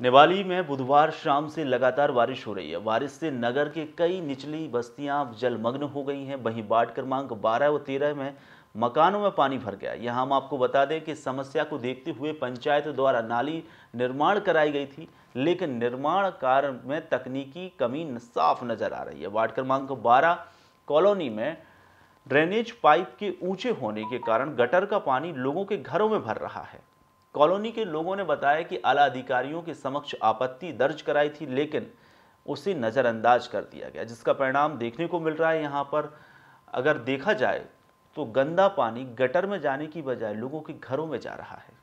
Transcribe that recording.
नेवाली में बुधवार शाम से लगातार बारिश हो रही है बारिश से नगर के कई निचली बस्तियां जलमग्न हो गई हैं वहीं वार्ड क्रमांक 12 व 13 में मकानों में पानी भर गया यहां हम आपको बता दें कि समस्या को देखते हुए पंचायत द्वारा नाली निर्माण कराई गई थी लेकिन निर्माण कार्य में तकनीकी कमी साफ नजर आ रही है वार्ड क्रमांक बारह कॉलोनी में ड्रेनेज पाइप के ऊंचे होने के कारण गटर का पानी लोगों के घरों में भर रहा है कॉलोनी के लोगों ने बताया कि आला अधिकारियों के समक्ष आपत्ति दर्ज कराई थी लेकिन उसे नज़रअंदाज कर दिया गया जिसका परिणाम देखने को मिल रहा है यहाँ पर अगर देखा जाए तो गंदा पानी गटर में जाने की बजाय लोगों के घरों में जा रहा है